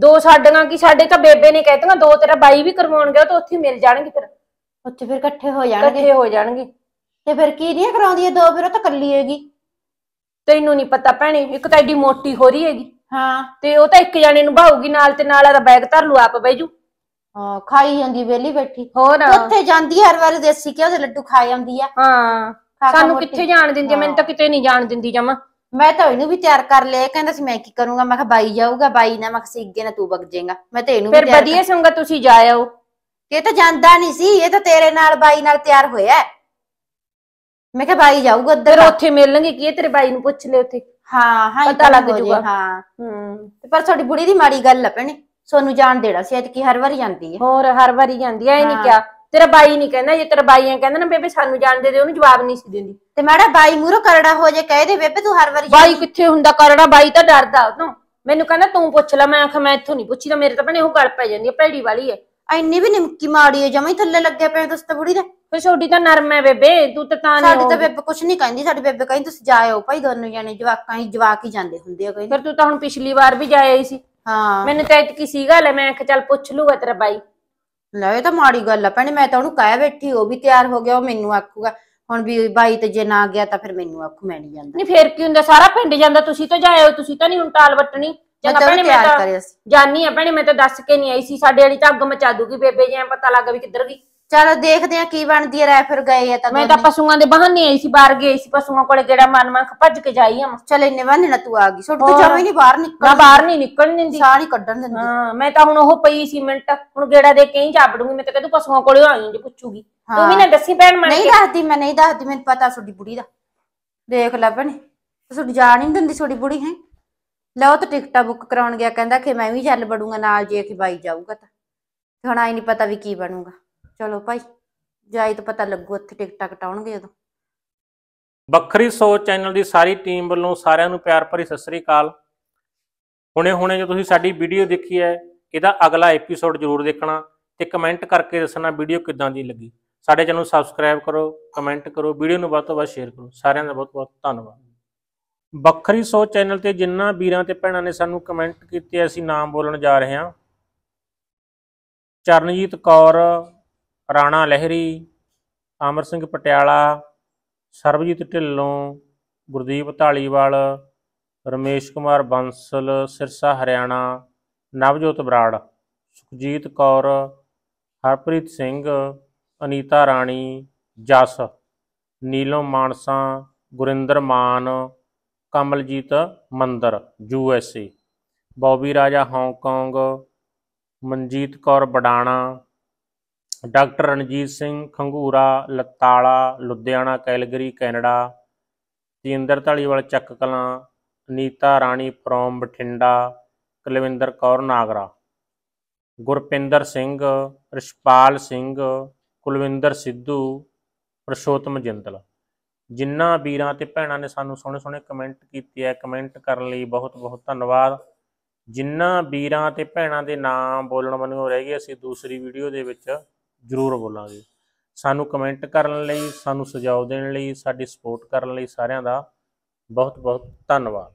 ਦੋ ਸਾਡੀਆਂ ਕੀ ਸਾਡੇ ਤਾਂ ਬੇਬੇ ਨੇ ਕਹਿਤੀਆਂ ਦੋ ਤੇਰਾ ਬਾਈ ਵੀ ਕਰਵਾਉਣਗੇ ਉਹ ਤਾਂ ਉੱਥੇ ਮਿਲ ਜਾਣਗੇ ਫਿਰ ਉੱਥੇ ਫਿਰ ਇਕੱਠੇ ਹੋ ਜਾਣਗੇ ਇਕੱਠੇ ਹੋ ਜਾਣਗੇ ਤੇ ਫਿਰ ਕੀ ਨਹੀਂ ਕਰਾਉਂਦੀ ਇਹ ਦੋ ਫਿਰ ਉਹ ਤਾਂ ਕੱਲੀ ਹੈਗੀ ਤੈਨੂੰ ਨਹੀਂ ਪਤਾ ਭੈਣੇ ਇੱਕ ਤਾਂ ਐਡੀ ਮੋਟੀ ਹੋ ਰਹੀ ਹੈਗੀ ਹਾਂ ਤੇ ਉਹ ਤਾਂ ਇੱਕ ਜਾਣੇ ਨੂੰ ਭਾਉਗੀ ਨਾਲ ਤੇ ਨਾਲ ਦਾ ਬੈਗ ਧਰ ਲੂ ਆਪ ਬੈਜੂ ਹਾਂ ਖਾਈ ਜਾਂਦੀ ਵੇਲੀ ਬੈਠੀ ਹੋਰ ਉੱਥੇ ਜਾਂਦੀ ਹਰ ਵਾਰ ਦੇਸੀ ਘਿਓ ਦੇ ਲੱਡੂ ਖਾ ਜਾਂਦੀ ਆ ਹਾਂ ਸਾਨੂੰ ਕਿੱਥੇ ਜਾਣ ਦਿੰਦੀ ਮੈਨੂੰ ਤਾਂ ਕਿਤੇ ਨਹੀਂ ਜਾਣ ਦਿੰਦੀ ਜਮਾ ਮੈਂ ਤਾਂ ਇਹਨੂੰ ਵੀ ਤਿਆਰ ਕਰ ਲਿਆ ਕਹਿੰਦਾ ਸੀ ਮੈਂ ਕੀ ਕਰੂੰਗਾ ਮੈਂ ਕਿਹਾ ਬਾਈ ਜਾਊਗਾ ਬਾਈ ਨਾ ਮੈਂ ਕਿਹਾ ਸੀਗੇ ਨਾ ਤੂੰ ਬਗ ਜਾਏਗਾ ਮੈਂ ਤਾਂ ਇਹਨੂੰ ਫਿਰ ਵਧੀਆ ਸੰਗਾ ਤੁਸੀਂ ਜਾਇਓ ਇਹ ਤਾਂ ਜਾਂਦਾ ਨਹੀਂ ਸੀ ਇਹ ਤਾਂ ਤੇਰੇ ਨਾਲ ਬਾਈ ਨਾਲ ਤਿਆਰ ਹੋਇਆ ਮੈਂ ਕਿਹਾ ਬਾਈ ਜਾਊਗਾ ਫਿਰ ਅੱਧਰ ਉੱਥੇ ਮਿਲ ਲਾਂਗੇ ਕੀ ਤੇਰੇ ਬਾਈ ਨੂੰ ਪੁੱਛ ਲੈ ਉੱਥੇ ਹਾਂ ਹਾਂ ਪਤਾ ਲੱਗ ਜੂਗਾ। ਹਾਂ ਹੂੰ ਤੇ ਪਰ ਤੁਹਾਡੀ ਬੁੜੀ ਦੀ ਮਾੜੀ ਗੱਲ ਆ ਭੈਣੇ ਸੋਨੂੰ ਜਾਣ ਦੇਣਾ ਸੀ ਕੀ ਹਰ ਵਾਰੀ ਜਾਂਦੀ ਹੈ ਹੋਰ ਹਰ ਵਾਰੀ ਜਾਂਦੀ ਐ ਇਹ ਨਹੀਂ ਕਿਹਾ ਤੇਰਾ ਬਾਈ ਨਹੀਂ ਕਹਿੰਦਾ ਜੇ ਤੇਰਾ ਬਾਈ ਐ ਕਹਿੰਦਾ ਨਾ ਬੇਬੇ ਸਾਨੂੰ ਜਾਣ ਦੇ ਦੇ ਉਹਨੂੰ ਜਵਾਬ ਨਹੀਂ ਸੀ ਦਿੰਦੀ ਤੇ ਕਿਹਾ ਬਾਈ ਮੂਰੋ ਕਰੜਾ ਹੋ ਜੇ ਕਹੇ ਦੇ ਬੇਬੇ ਤੂੰ ਹਰ ਵਾਰੀ ਬਾਈ ਕਿੱਥੇ ਹੁੰਦਾ ਕਰੜਾ ਬਾਈ ਤਾਂ ਡਰਦਾ ਤੋਂ ਮੈਨੂੰ ਕਹਿੰਦਾ ਤੂੰ ਪੁੱਛ ਲੈ ਮੈਂ ਆਖਿਆ ਮੈਂ ਇੱਥੋਂ ਨਹੀਂ ਪੁੱਛੀ ਤਾਂ ਮੇਰੇ ਤਾਂ ਭਣੇ ਉਹ ਗੱਲ ਪੈ ਜਾਂਦੀ ਹੈ ਭੈੜੀ ਵਾਲੀ ਐ ਐਨੀ ਵੀ ਨਿਮਕੀ ਮਾੜੀ ਹੈ ਜਮਾ ਹੀ ਥੱਲੇ ਲੱਗੇ ਪਏ ਹੋ ਬੁੜੀ ਦੇ ਫਿਰ ਛੋਟੀ ਤਾਂ ਨਰਮ ਹੈ ਬੇਬੇ ਤੂੰ ਤਾਂ ਤਾਂ ਸਾਡੀ ਤਾਂ ਬੇਬੇ ਕੁਛ ਨਹੀਂ ਕਹਿੰਦੀ ਸਾਡੀ ਬੇਬੇ ਕਹਿੰਦੀ ਤੁਸੀਂ ਜਾਇਓ ਭਾਈ ਦੋਨੋਂ ਜਾਣੇ ਜਵਾਕਾਂ ਹੀ ਜਵਾਕ ਹੀ ਜਾਂਦੇ ਹੁੰਦੇ ਆ ਕਹਿੰਦੀ ਫਿਰ ਤੂੰ ਤਾਂ ਹੁਣ ਪਿਛਲੀ ਵਾਰ ਵੀ ਜਾਇਆ ਹੀ ਸੀ ਹਾਂ ਮੈਨੂੰ ਤਾਂ ਇਤਕੀ ਗੱਲ ਐ ਮੈਂ ਕਿਹਾ ਚੱਲ ਪੁੱਛ ਲੂਗਾ ਤੇਰਾ ਬਾਈ ਲੈ ਇਹ ਤਾਂ ਮਾੜੀ ਗੱਲ ਆ ਭੈਣੇ ਮੈਂ ਤਾਂ ਉਹਨੂੰ ਕਹਿ ਬੈਠੀ ਉਹ ਵੀ ਤਿਆਰ ਹੋ ਗਿਆ ਉਹ ਮੈਨੂੰ ਆਖੂਗਾ ਹੁਣ ਵੀ ਬਾਈ ਤੇ ਜੇ ਨਾ ਗਿਆ ਤਾਂ ਫਿਰ ਮੈਨੂੰ ਆਖੂ ਮੈਂ ਨਹੀਂ ਜਾਂਦਾ ਨਹੀਂ ਫਿਰ ਕੀ ਹੁੰਦਾ ਸਾਰਾ ਪਿੰਡ ਜਾਂਦਾ ਤੁਸੀਂ ਤਾਂ ਜਾਇਓ ਤੁਸੀਂ ਤਾਂ ਨਹੀਂ ਹੁਣ ਟਾਲ ਵੱਟਣੀ ਭੈਣੇ ਮੈਂ ਤਾਂ ਜਾਨੀ ਆ ਭੈਣੇ ਮੈਂ ਤਾਂ ਦੱਸ ਕੇ ਨਹੀਂ ਆਈ ਸੀ ਸਾਡੇ ਵਾਲੀ ਤਾਂ ਅੱਗ ਮਚਾ ਦੂਗੀ ਬੇਬੇ ਜੀ ਐ ਪਤਾ ਲੱਗ ਵੀ ਕਿੱਧਰ ਗਈ ਚਲ ਦੇਖਦੇ ਆ ਕੀ ਬਣਦੀ ਐ ਰਾਇ ਫਿਰ ਗਏ ਆ ਤਾਂ ਮੈਂ ਤਾਂ ਪਸ਼ੂਆਂ ਦੇ ਬਹਾਨੇ ਆਈ ਸੀ ਬਾਹਰ ਗਈ ਸੀ ਪਸ਼ੂਆਂ ਕੋਲੇ ਜਿਹੜਾ ਮਨ ਮਨ ਭੱਜ ਕੇ ਜਾਈ ਆ ਚਲ ਇੰਨੇ ਬਹਾਨੇ ਨਾ ਤੂੰ ਆ ਗਈ ਛੋਟ ਤੂੰ ਜਮੇ ਨਹੀਂ ਬਾਹਰ ਨਿਕਲ ਮੈਂ ਬਾਹਰ ਨਹੀਂ ਨਿਕਲਣ ਦਿੰਦੀ ਸਾਹ ਨਹੀਂ ਕੱਢਣ ਦਿੰਦੀ ਹਾਂ ਮੈਂ ਤਾਂ ਹੁਣ ਉਹ ਪਈ ਸੀ ਮਿੰਟ ਹੁਣ ਗੇੜਾ ਦੇ ਕੇ ਹੀ ਚਾਪੜੂਗੀ ਮੈਂ ਤਾਂ ਕਹਿੰਦੀ ਪਸ਼ੂਆਂ ਕੋਲੇ ਆਈ ਜੇ ਪੁੱਛੂਗੀ ਤੂੰ ਵੀ ਨਾ ਦੱਸੀ ਭੈਣ ਮੰਨ ਨਹੀਂ ਦੱਸਦੀ ਮੈਂ ਨਹੀਂ ਦੱਸਦੀ ਮੈਨੂੰ ਪਤਾ ਤੁਹਾਡੀ ਬੁੜੀ ਦਾ ਦੇਖ ਲੈ ਭੈਣੇ ਤੁਹਾਡੀ ਜਾਣ ਨਹੀਂ ਦਿੰਦੀ ਤੁਹਾਡੀ ਬੁੜੀ ਹੈ ਲੈ ਉਹ ਤਾਂ ਟਿਕਟਾਂ ਬੁੱਕ ਕਰਾਉਣ ਗਿਆ ਕਹਿੰਦਾ ਕਿ ਮੈਂ ਵੀ ਚੱਲ ਬੜੂੰਗਾ ਨਾਲ ਜੇ ਕਿ ਬਾਈ ਜਾਊਗਾ ਤਾਂ ਹੁਣ ਆਈ ਨਹੀਂ ਪਤਾ ਵੀ ਕੀ ਬਣੂਗਾ ਚਲੋ ਭਾਈ ਜਾਈ ਤਾਂ ਪਤਾ ਲੱਗੂ ਉੱਥੇ ਟਿਕਟਾਂ ਕਟਾਉਣਗੇ ਉਦੋਂ ਬੱਕਰੀ ਸੋ ਚੈਨਲ ਦੀ ਸਾਰੀ ਟੀਮ ਵੱਲੋਂ ਸਾਰਿਆਂ ਨੂੰ ਪਿਆਰ ਭਰੀ ਸਤਿ ਸ੍ਰੀ ਅਕਾਲ ਹੁਣੇ-ਹੁਣੇ ਜੋ ਤੁਸੀਂ ਸਾਡੀ ਵੀਡੀਓ ਦੇਖੀ ਹੈ ਇਹਦਾ ਅਗਲਾ ਐਪੀਸੋਡ ਜ਼ਰੂਰ ਦੇਖਣਾ ਤੇ ਕਮੈਂਟ ਕਰਕੇ ਦੱਸਣਾ ਵੀਡੀਓ ਕਿੱਦਾਂ ਦੀ ਲੱਗੀ ਸਾਡੇ ਚੈਨਲ ਨੂੰ ਸਬਸਕ੍ਰਾਈਬ ਕਰੋ ਕਮੈਂਟ ਕਰੋ ਵੀਡੀਓ ਨੂੰ ਵੱਧ ਤੋਂ ਵੱਧ ਸ਼ੇਅਰ ਕਰੋ ਸਾਰਿਆਂ ਦਾ ਬਹੁਤ ਬਹੁਤ ਧੰਨਵਾਦ ਵੱਖਰੀ ਸੋਚ ਚੈਨਲ ਤੇ ਜਿੰਨਾ ਵੀਰਾਂ ਤੇ ਭੈਣਾਂ ਨੇ ਸਾਨੂੰ ਕਮੈਂਟ ਕੀਤੇ ਅਸੀਂ ਨਾਮ ਬੋਲਣ ਜਾ ਰਹੇ ਹਾਂ ਚਰਨਜੀਤ ਕੌਰ ਰਾਣਾ ਲਹਿਰੀ ਅਮਰ ਸਿੰਘ ਪਟਿਆਲਾ ਸਰਬਜੀਤ ਢਿੱਲੋਂ ਗੁਰਦੀਪ ਢਾਲੀਵਾਲ ਰਮੇਸ਼ ਕੁਮਾਰ ਬੰਸਲ ਸਿਰਸਾ ਹਰਿਆਣਾ ਨਵਜੋਤ ਬਰਾੜ ਸੁਖਜੀਤ ਕੌਰ ਹਰਪ੍ਰੀਤ ਸਿੰਘ ਅਨੀਤਾ ਰਾਣੀ ਜਸ ਨੀਲਮ ਮਾਨਸਾ ਗੁਰਿੰਦਰ ਮਾਨ ਕਮਲਜੀਤ ਮੰਦਰ U S A Bobby Raja Hong Kong Manjeet Kaur Badana doctor Ranjit Singh Khangura Latala Ludhiana Calgary Canada Jinder Dhaliwal Chak Kalan Neeta Rani from Bathinda Kulwinder Kaur Nagra Gurpinder Singh Rishpal Singh Kulwinder Sidhu Prashotam Jindal ਜਿੰਨਾ ਵੀਰਾਂ ਤੇ ਭੈਣਾਂ ਨੇ ਸਾਨੂੰ ਸੋਹਣੇ ਸੋਹਣੇ ਕਮੈਂਟ ਕੀਤੇ ਆ ਕਮੈਂਟ ਕਰਨ ਲਈ ਬਹੁਤ ਬਹੁਤ ਧੰਨਵਾਦ ਜਿੰਨਾ ਵੀਰਾਂ ਤੇ ਭੈਣਾਂ ਦੇ ਨਾਮ ਬੋਲਣ ਮੈਨੂੰ ਰਹਿ ਗਏ ਅਸੀਂ ਦੂਸਰੀ ਵੀਡੀਓ ਦੇ ਵਿੱਚ ਜ਼ਰੂਰ ਬੋਲਾਂਗੇ ਸਾਨੂੰ ਕਮੈਂਟ ਕਰਨ ਲਈ ਸਾਨੂੰ ਸੁਝਾਅ ਦੇਣ ਲਈ ਸਾਡੀ ਸਪੋਰਟ ਕਰਨ ਲਈ ਸਾਰਿਆਂ ਦਾ ਬਹੁਤ ਬਹੁਤ ਧੰਨਵਾਦ